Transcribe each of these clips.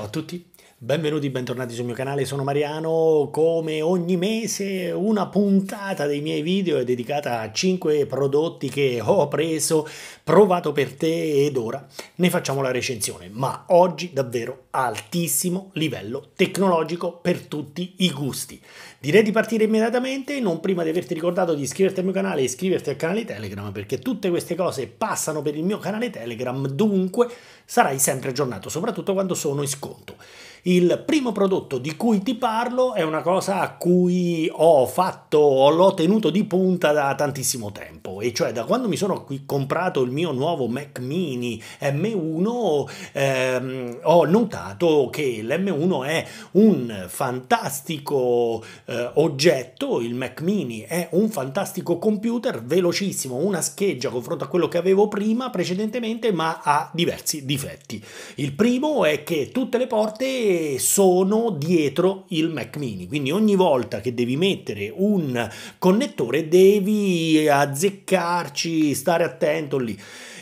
Ciao a tutti! Benvenuti, bentornati sul mio canale, sono Mariano, come ogni mese una puntata dei miei video è dedicata a 5 prodotti che ho preso, provato per te ed ora ne facciamo la recensione, ma oggi davvero altissimo livello tecnologico per tutti i gusti. Direi di partire immediatamente, non prima di averti ricordato di iscriverti al mio canale e iscriverti al canale Telegram, perché tutte queste cose passano per il mio canale Telegram, dunque sarai sempre aggiornato, soprattutto quando sono in sconto. Il primo prodotto di cui ti parlo è una cosa a cui ho fatto, l'ho tenuto di punta da tantissimo tempo, e cioè da quando mi sono comprato il mio nuovo Mac Mini M1 ehm, ho notato che l'M1 è un fantastico eh, oggetto, il Mac Mini è un fantastico computer velocissimo, una scheggia confronto a quello che avevo prima precedentemente, ma ha diversi difetti. Il primo è che tutte le porte sono dietro il Mac mini. Quindi ogni volta che devi mettere un connettore devi azzeccarci, stare attento lì.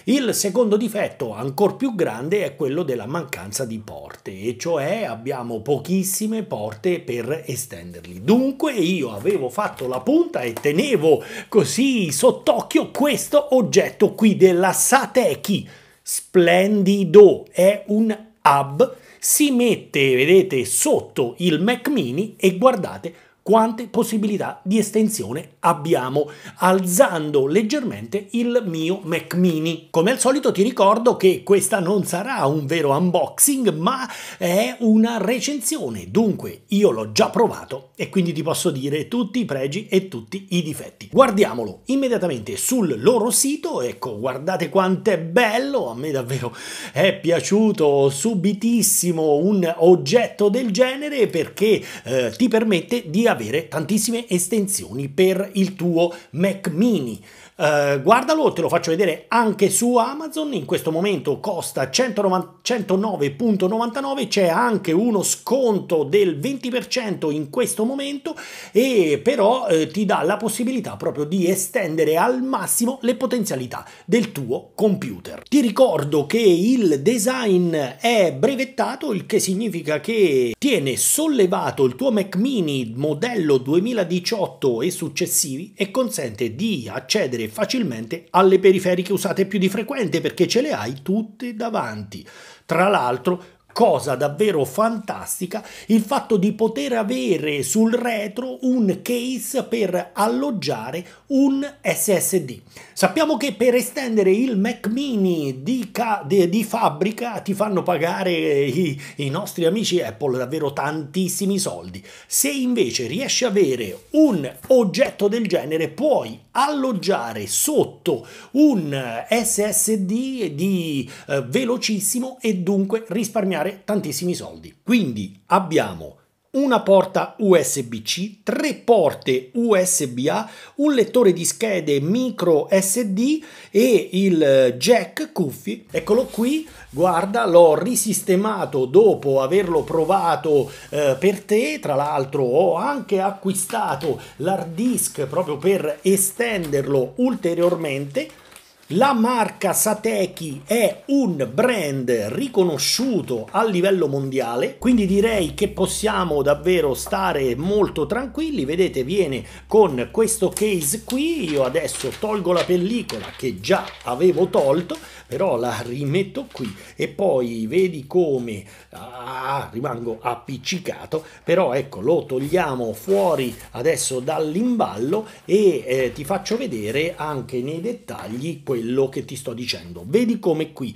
Il secondo difetto, ancora più grande, è quello della mancanza di porte, e cioè abbiamo pochissime porte per estenderli. Dunque io avevo fatto la punta e tenevo così sott'occhio questo oggetto qui della Satechi. Splendido, è un hub si mette, vedete, sotto il Mac mini e guardate quante possibilità di estensione abbiamo, alzando leggermente il mio Mac mini. Come al solito ti ricordo che questa non sarà un vero unboxing, ma è una recensione, dunque io l'ho già provato e quindi ti posso dire tutti i pregi e tutti i difetti. Guardiamolo immediatamente sul loro sito, ecco, guardate quanto è bello, a me davvero è piaciuto subitissimo un oggetto del genere perché eh, ti permette di avere avere tantissime estensioni per il tuo Mac mini. Uh, guardalo, te lo faccio vedere anche su Amazon, in questo momento costa 109,99, c'è anche uno sconto del 20% in questo momento e però eh, ti dà la possibilità proprio di estendere al massimo le potenzialità del tuo computer. Ti ricordo che il design è brevettato, il che significa che tiene sollevato il tuo Mac mini modello modello 2018 e successivi e consente di accedere facilmente alle periferiche usate più di frequente perché ce le hai tutte davanti. Tra l'altro cosa davvero fantastica il fatto di poter avere sul retro un case per alloggiare un SSD. Sappiamo che per estendere il Mac mini di, di fabbrica ti fanno pagare i, i nostri amici Apple davvero tantissimi soldi. Se invece riesci a avere un oggetto del genere puoi alloggiare sotto un SSD di eh, velocissimo e dunque risparmiare risparmiare tantissimi soldi. Quindi abbiamo una porta USB-C, tre porte USB-A, un lettore di schede micro SD e il eh, jack cuffie. Eccolo qui, guarda, l'ho risistemato dopo averlo provato eh, per te. Tra l'altro ho anche acquistato l'hard disk proprio per estenderlo ulteriormente la marca Satechi è un brand riconosciuto a livello mondiale, quindi direi che possiamo davvero stare molto tranquilli. Vedete, viene con questo case qui. Io adesso tolgo la pellicola che già avevo tolto, però la rimetto qui e poi vedi come ah, rimango appiccicato. Però ecco, lo togliamo fuori adesso dall'imballo e eh, ti faccio vedere anche nei dettagli questo quello che ti sto dicendo. Vedi come qui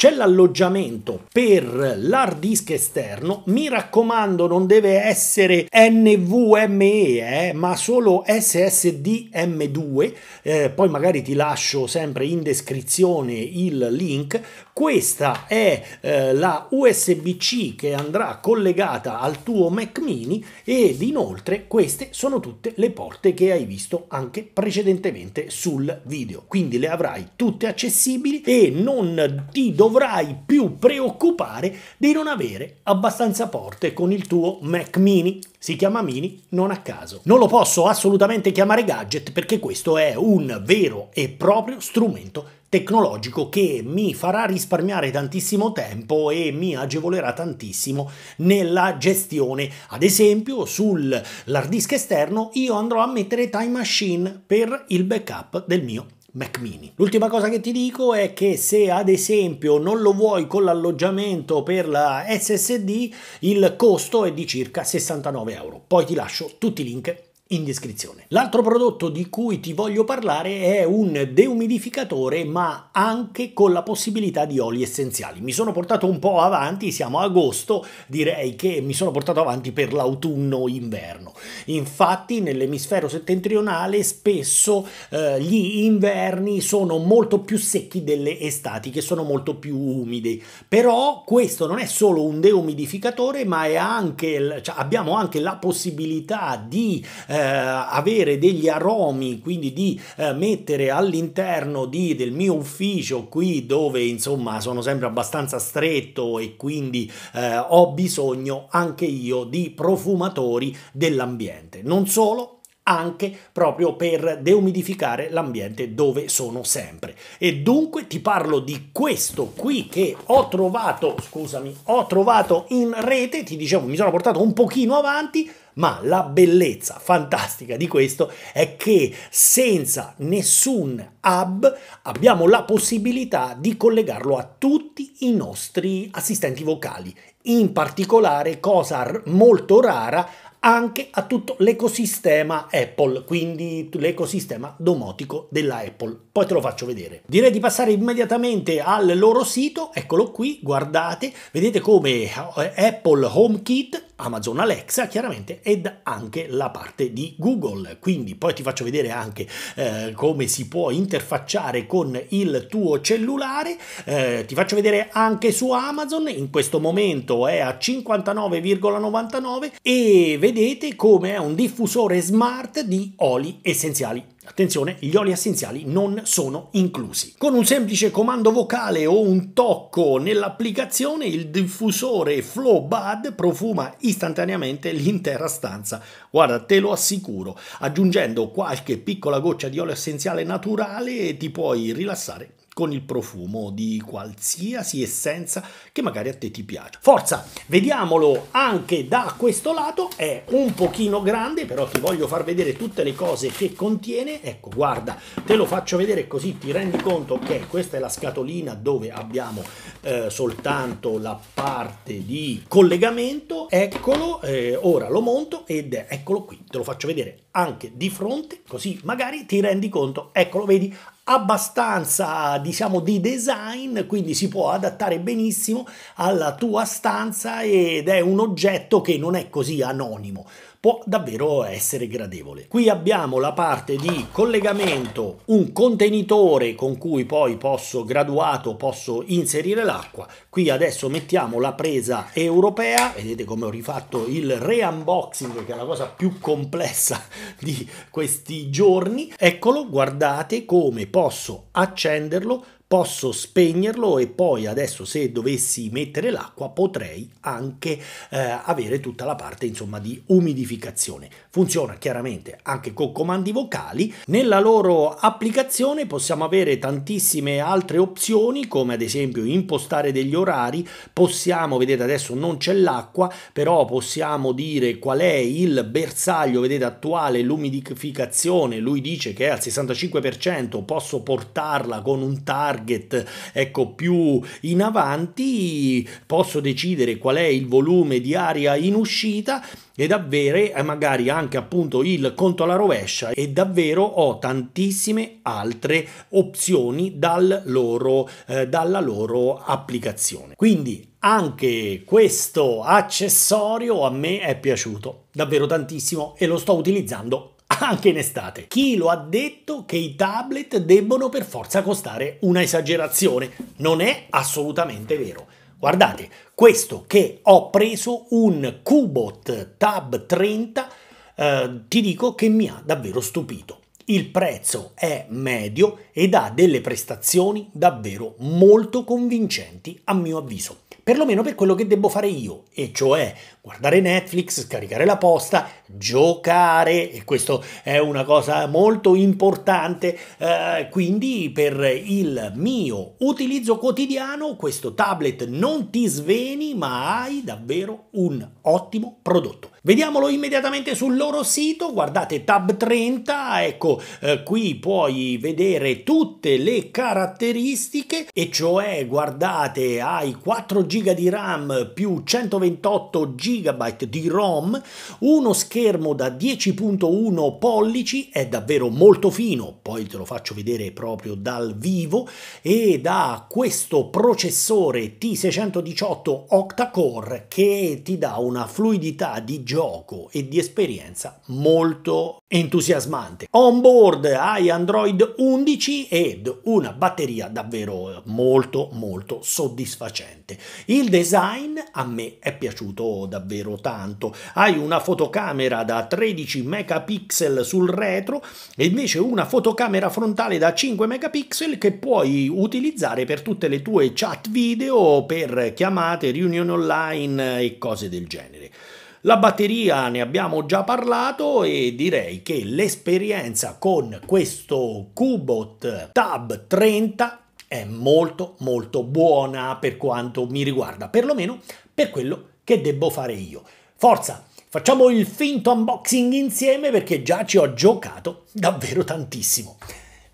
c'è l'alloggiamento per l'hard disk esterno, mi raccomando non deve essere NVMe, eh, ma solo SSD M2, eh, poi magari ti lascio sempre in descrizione il link. Questa è eh, la USB-C che andrà collegata al tuo Mac mini ed inoltre queste sono tutte le porte che hai visto anche precedentemente sul video, quindi le avrai tutte accessibili e non ti dovrai dovrai più preoccupare di non avere abbastanza porte con il tuo Mac mini. Si chiama mini non a caso. Non lo posso assolutamente chiamare gadget perché questo è un vero e proprio strumento tecnologico che mi farà risparmiare tantissimo tempo e mi agevolerà tantissimo nella gestione. Ad esempio, sull'hard disk esterno io andrò a mettere Time Machine per il backup del mio Mac Mini. L'ultima cosa che ti dico è che se ad esempio non lo vuoi con l'alloggiamento per la SSD, il costo è di circa 69 euro. Poi ti lascio tutti i link in descrizione. L'altro prodotto di cui ti voglio parlare è un deumidificatore ma anche con la possibilità di oli essenziali. Mi sono portato un po' avanti, siamo a agosto, direi che mi sono portato avanti per l'autunno-inverno. Infatti nell'emisfero settentrionale spesso eh, gli inverni sono molto più secchi delle estati che sono molto più umidi. Però questo non è solo un deumidificatore ma anche, cioè, abbiamo anche la possibilità di eh, eh, avere degli aromi, quindi di eh, mettere all'interno di, del mio ufficio qui dove insomma sono sempre abbastanza stretto e quindi eh, ho bisogno anche io di profumatori dell'ambiente. Non solo, anche proprio per deumidificare l'ambiente dove sono sempre. E dunque ti parlo di questo qui che ho trovato, scusami, ho trovato in rete, ti dicevo, mi sono portato un pochino avanti, ma la bellezza fantastica di questo è che senza nessun hub abbiamo la possibilità di collegarlo a tutti i nostri assistenti vocali, in particolare cosa molto rara anche a tutto l'ecosistema Apple, quindi l'ecosistema domotico della Apple. Poi te lo faccio vedere. Direi di passare immediatamente al loro sito, eccolo qui, guardate, vedete come eh, Apple HomeKit Amazon Alexa chiaramente ed anche la parte di Google. Quindi poi ti faccio vedere anche eh, come si può interfacciare con il tuo cellulare. Eh, ti faccio vedere anche su Amazon, in questo momento è a 59,99 e vedete come è un diffusore smart di oli essenziali Attenzione, gli oli essenziali non sono inclusi. Con un semplice comando vocale o un tocco nell'applicazione, il diffusore Flow Bud profuma istantaneamente l'intera stanza. Guarda, te lo assicuro, aggiungendo qualche piccola goccia di olio essenziale naturale ti puoi rilassare con il profumo di qualsiasi essenza che magari a te ti piace. Forza, vediamolo anche da questo lato, è un pochino grande, però ti voglio far vedere tutte le cose che contiene. Ecco, guarda, te lo faccio vedere così ti rendi conto che questa è la scatolina dove abbiamo eh, soltanto la parte di collegamento. Eccolo, eh, ora lo monto ed eccolo qui, te lo faccio vedere anche di fronte, così magari ti rendi conto. Eccolo, vedi, abbastanza diciamo di design quindi si può adattare benissimo alla tua stanza ed è un oggetto che non è così anonimo può davvero essere gradevole. Qui abbiamo la parte di collegamento, un contenitore con cui poi posso graduato, posso inserire l'acqua. Qui adesso mettiamo la presa europea, vedete come ho rifatto il re-unboxing che è la cosa più complessa di questi giorni. Eccolo, guardate come posso accenderlo posso spegnerlo e poi adesso se dovessi mettere l'acqua potrei anche eh, avere tutta la parte insomma di umidificazione funziona chiaramente anche con comandi vocali nella loro applicazione possiamo avere tantissime altre opzioni come ad esempio impostare degli orari possiamo vedete adesso non c'è l'acqua però possiamo dire qual è il bersaglio vedete attuale l'umidificazione lui dice che è al 65% posso portarla con un target target ecco, più in avanti, posso decidere qual è il volume di aria in uscita ed avere eh, magari anche appunto il conto alla rovescia e davvero ho tantissime altre opzioni dal loro, eh, dalla loro applicazione. Quindi anche questo accessorio a me è piaciuto davvero tantissimo e lo sto utilizzando anche in estate. Chi lo ha detto che i tablet debbono per forza costare una esagerazione? Non è assolutamente vero. Guardate, questo che ho preso un Cubot Tab 30, eh, ti dico che mi ha davvero stupito. Il prezzo è medio ed ha delle prestazioni davvero molto convincenti a mio avviso, perlomeno per quello che devo fare io, e cioè guardare Netflix, scaricare la posta, giocare e questo è una cosa molto importante. Eh, quindi per il mio utilizzo quotidiano questo tablet non ti sveni ma hai davvero un ottimo prodotto. Vediamolo immediatamente sul loro sito, guardate tab 30, ecco eh, qui puoi vedere tutte le caratteristiche e cioè guardate hai 4 GB di RAM più 128 GB GB di ROM, uno schermo da 10.1 pollici, è davvero molto fino, poi te lo faccio vedere proprio dal vivo, e da questo processore T618 octa-core che ti dà una fluidità di gioco e di esperienza molto entusiasmante. On board hai Android 11 ed una batteria davvero molto molto soddisfacente. Il design a me è piaciuto davvero tanto. Hai una fotocamera da 13 megapixel sul retro e invece una fotocamera frontale da 5 megapixel che puoi utilizzare per tutte le tue chat video, per chiamate, riunioni online e cose del genere. La batteria ne abbiamo già parlato e direi che l'esperienza con questo Cubot Tab 30 è molto molto buona per quanto mi riguarda, perlomeno per quello che devo fare io. Forza, facciamo il finto unboxing insieme perché già ci ho giocato davvero tantissimo.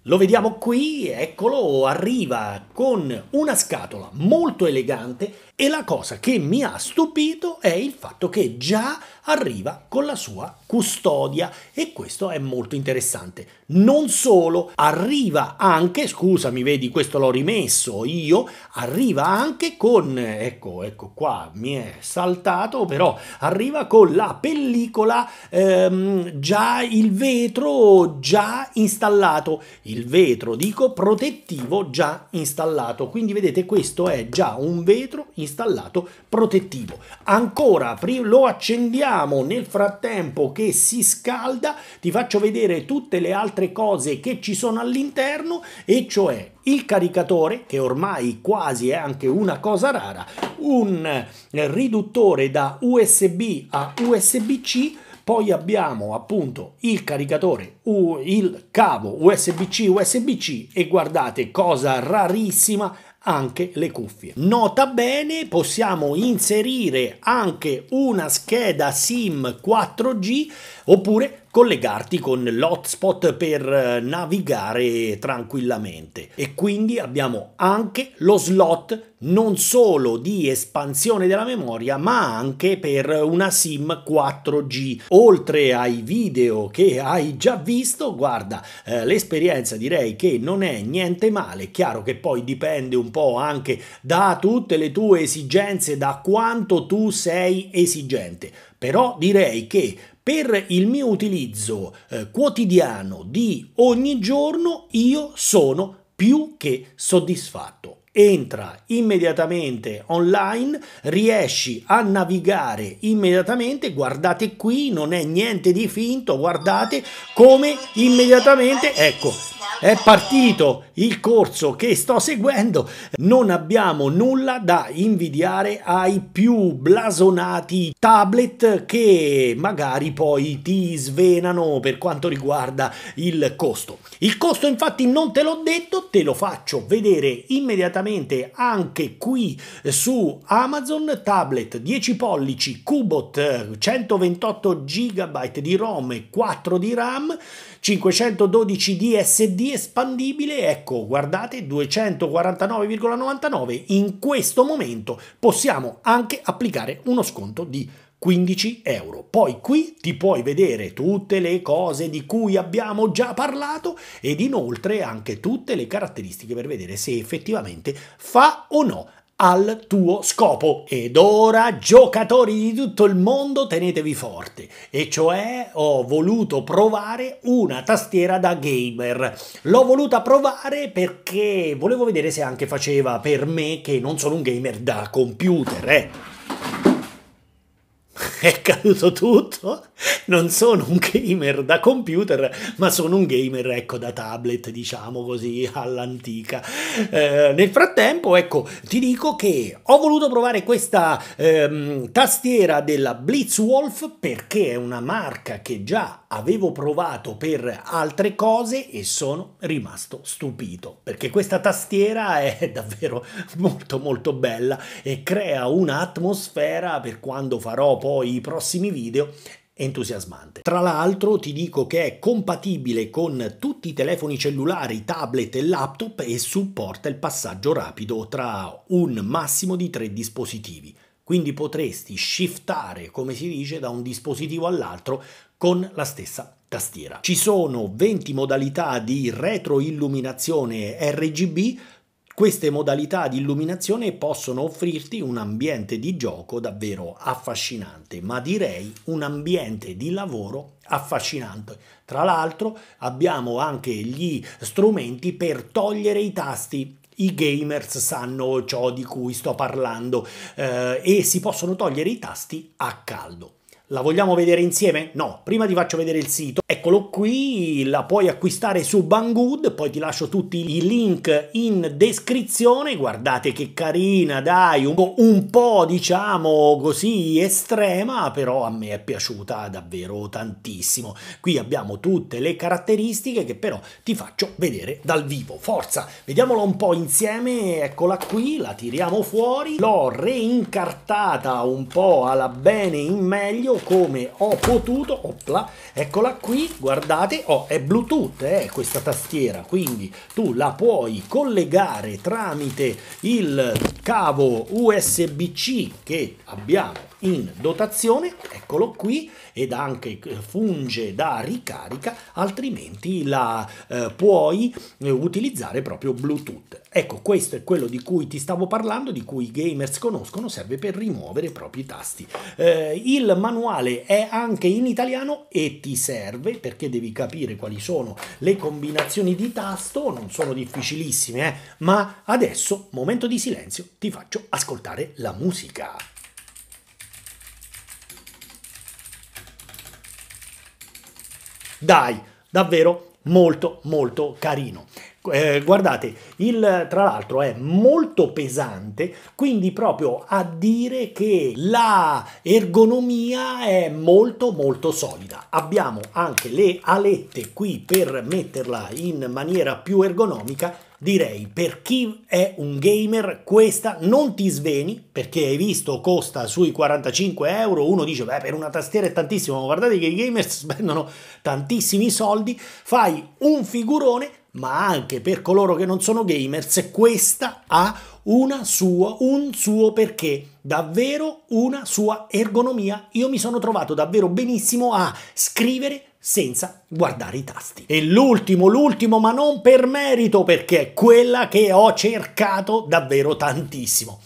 Lo vediamo qui, eccolo, arriva con una scatola molto elegante e la cosa che mi ha stupito è il fatto che già arriva con la sua custodia e questo è molto interessante. Non solo, arriva anche, scusami, vedi, questo l'ho rimesso io, arriva anche con, ecco, ecco qua, mi è saltato, però arriva con la pellicola, ehm, già il vetro già installato, il vetro, dico, protettivo già installato. Quindi vedete, questo è già un vetro installato installato protettivo. Ancora lo accendiamo nel frattempo che si scalda, ti faccio vedere tutte le altre cose che ci sono all'interno e cioè il caricatore, che ormai quasi è anche una cosa rara, un eh, riduttore da USB a USB-C, poi abbiamo appunto il caricatore, il cavo USB-C, USB-C e guardate cosa rarissima, anche le cuffie. Nota bene, possiamo inserire anche una scheda SIM 4G oppure collegarti con l'hotspot per eh, navigare tranquillamente e quindi abbiamo anche lo slot non solo di espansione della memoria ma anche per una SIM 4G. Oltre ai video che hai già visto, guarda, eh, l'esperienza direi che non è niente male, chiaro che poi dipende un po' anche da tutte le tue esigenze, da quanto tu sei esigente, però direi che per il mio utilizzo eh, quotidiano di ogni giorno io sono più che soddisfatto. Entra immediatamente online, riesci a navigare immediatamente, guardate qui, non è niente di finto, guardate come immediatamente, ecco, è partito il corso che sto seguendo, non abbiamo nulla da invidiare ai più blasonati tablet che magari poi ti svenano per quanto riguarda il costo. Il costo infatti non te l'ho detto, te lo faccio vedere immediatamente anche qui eh, su Amazon tablet 10 pollici Cubot 128 GB di ROM e 4 di RAM 512 di SD espandibile, ecco, guardate, 249,99. In questo momento possiamo anche applicare uno sconto di 15 euro. Poi qui ti puoi vedere tutte le cose di cui abbiamo già parlato ed inoltre anche tutte le caratteristiche per vedere se effettivamente fa o no al tuo scopo. Ed ora, giocatori di tutto il mondo, tenetevi forte. E cioè, ho voluto provare una tastiera da gamer. L'ho voluta provare perché volevo vedere se anche faceva per me, che non sono un gamer da computer, eh. è caduto tutto, non sono un gamer da computer, ma sono un gamer, ecco, da tablet, diciamo così, all'antica. Eh, nel frattempo, ecco, ti dico che ho voluto provare questa ehm, tastiera della Blitzwolf perché è una marca che già avevo provato per altre cose e sono rimasto stupito, perché questa tastiera è davvero molto molto bella e crea un'atmosfera per quando farò poi i prossimi video entusiasmante. Tra l'altro ti dico che è compatibile con tutti i telefoni cellulari, tablet e laptop e supporta il passaggio rapido tra un massimo di tre dispositivi. Quindi potresti shiftare, come si dice, da un dispositivo all'altro con la stessa tastiera. Ci sono 20 modalità di retroilluminazione RGB queste modalità di illuminazione possono offrirti un ambiente di gioco davvero affascinante, ma direi un ambiente di lavoro affascinante. Tra l'altro abbiamo anche gli strumenti per togliere i tasti i gamers sanno ciò di cui sto parlando eh, e si possono togliere i tasti a caldo. La vogliamo vedere insieme? No, prima ti faccio vedere il sito. Eccolo qui, la puoi acquistare su Banggood, poi ti lascio tutti i link in descrizione. Guardate che carina, dai, un, un po' diciamo così estrema, però a me è piaciuta davvero tantissimo. Qui abbiamo tutte le caratteristiche che però ti faccio vedere dal vivo. Forza, vediamola un po' insieme, eccola qui, la tiriamo fuori. L'ho reincartata un po' alla bene in meglio come ho potuto, opla, eccola qui, guardate, oh, è Bluetooth eh, questa tastiera, quindi tu la puoi collegare tramite il cavo USB-C che abbiamo in dotazione, eccolo qui, ed anche eh, funge da ricarica, altrimenti la eh, puoi eh, utilizzare proprio Bluetooth. Ecco, questo è quello di cui ti stavo parlando, di cui i gamers conoscono, serve per rimuovere i propri tasti. Eh, il manuale è anche in italiano e ti serve perché devi capire quali sono le combinazioni di tasto, non sono difficilissime, eh? ma adesso, momento di silenzio, ti faccio ascoltare la musica. Dai, davvero molto molto carino. Eh, guardate, il tra l'altro è molto pesante, quindi proprio a dire che la ergonomia è molto molto solida. Abbiamo anche le alette qui per metterla in maniera più ergonomica direi per chi è un gamer questa non ti sveni perché hai visto costa sui 45 euro uno dice beh per una tastiera è tantissimo guardate che i gamer spendono tantissimi soldi fai un figurone ma anche per coloro che non sono gamers questa ha sua, un suo perché davvero una sua ergonomia io mi sono trovato davvero benissimo a scrivere senza guardare i tasti. E l'ultimo, l'ultimo, ma non per merito, perché è quella che ho cercato davvero tantissimo.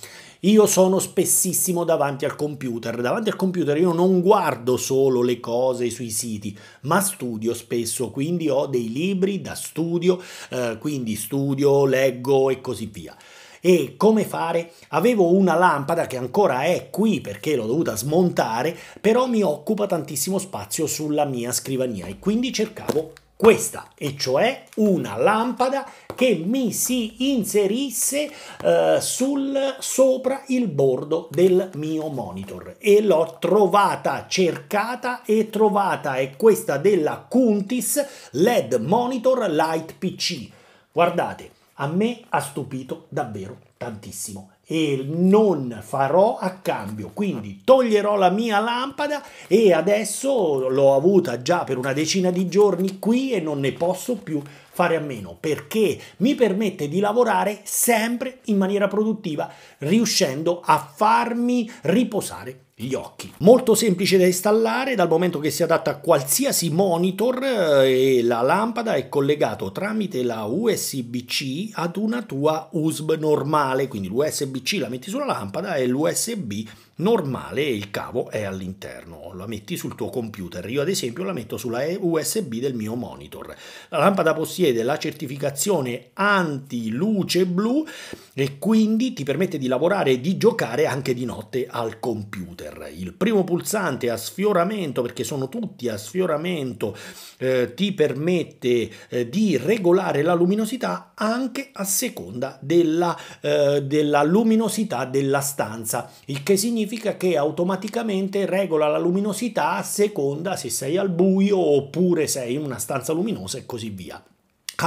Io sono spessissimo davanti al computer, davanti al computer io non guardo solo le cose sui siti, ma studio spesso, quindi ho dei libri da studio, eh, quindi studio, leggo e così via e come fare? Avevo una lampada che ancora è qui perché l'ho dovuta smontare, però mi occupa tantissimo spazio sulla mia scrivania e quindi cercavo questa, e cioè una lampada che mi si inserisse eh, sul, sopra il bordo del mio monitor e l'ho trovata, cercata e trovata, è questa della Kuntis LED Monitor Light PC. Guardate, a me ha stupito davvero tantissimo e non farò a cambio quindi toglierò la mia lampada e adesso l'ho avuta già per una decina di giorni qui e non ne posso più fare a meno perché mi permette di lavorare sempre in maniera produttiva riuscendo a farmi riposare gli occhi. Molto semplice da installare dal momento che si adatta a qualsiasi monitor eh, e la lampada è collegata tramite la USB-C ad una tua USB normale, quindi l'USB-C la metti sulla lampada e l'USB normale il cavo è all'interno, la metti sul tuo computer, io ad esempio la metto sulla USB del mio monitor. La lampada possiede la certificazione anti-luce blu e quindi ti permette di lavorare e di giocare anche di notte al computer trailer, il primo pulsante a sfioramento, perché sono tutti a sfioramento, eh, ti permette eh, di regolare la luminosità anche a seconda della, eh, della luminosità della stanza, il che significa che automaticamente regola la luminosità a seconda se sei al buio oppure sei in una stanza luminosa e così via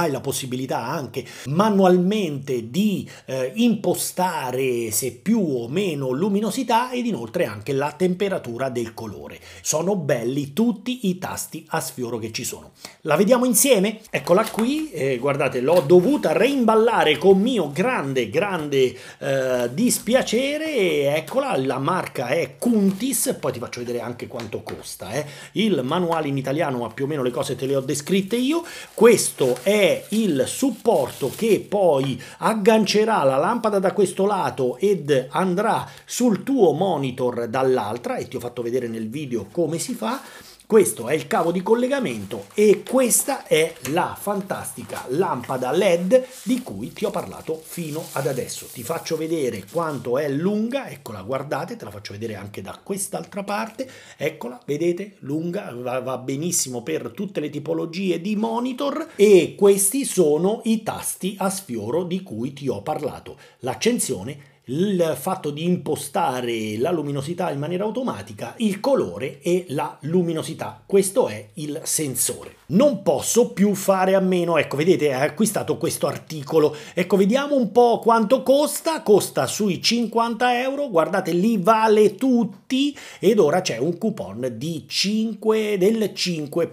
hai la possibilità anche manualmente di eh, impostare se più o meno luminosità ed inoltre anche la temperatura del colore. Sono belli tutti i tasti a sfioro che ci sono. La vediamo insieme? Eccola qui, eh, guardate l'ho dovuta reimballare con mio grande grande eh, dispiacere eccola la marca è Kuntis, poi ti faccio vedere anche quanto costa. Eh. Il manuale in italiano ma più o meno le cose te le ho descritte io, questo è è il supporto che poi aggancerà la lampada da questo lato ed andrà sul tuo monitor dall'altra e ti ho fatto vedere nel video come si fa questo è il cavo di collegamento e questa è la fantastica lampada LED di cui ti ho parlato fino ad adesso. Ti faccio vedere quanto è lunga, eccola, guardate, te la faccio vedere anche da quest'altra parte. Eccola, vedete, lunga, va benissimo per tutte le tipologie di monitor e questi sono i tasti a sfioro di cui ti ho parlato. L'accensione il fatto di impostare la luminosità in maniera automatica, il colore e la luminosità. Questo è il sensore. Non posso più fare a meno, ecco vedete ha acquistato questo articolo, ecco vediamo un po' quanto costa, costa sui 50 euro, guardate li vale tutti ed ora c'è un coupon di 5, del 5%.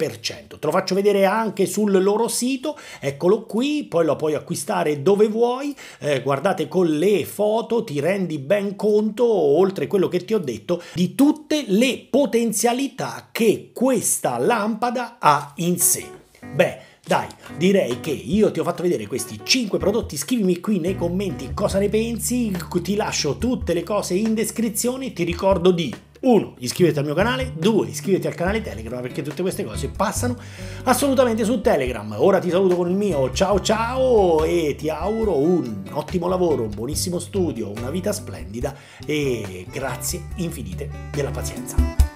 Te lo faccio vedere anche sul loro sito, eccolo qui, poi lo puoi acquistare dove vuoi, eh, guardate con le foto ti rendi ben conto, oltre quello che ti ho detto, di tutte le potenzialità che questa lampada ha in sé. Beh, dai, direi che io ti ho fatto vedere questi 5 prodotti, scrivimi qui nei commenti cosa ne pensi, ti lascio tutte le cose in descrizione, ti ricordo di 1. Iscriviti al mio canale, 2. Iscriviti al canale Telegram perché tutte queste cose passano assolutamente su Telegram. Ora ti saluto con il mio ciao ciao e ti auguro un ottimo lavoro, un buonissimo studio, una vita splendida e grazie infinite della pazienza.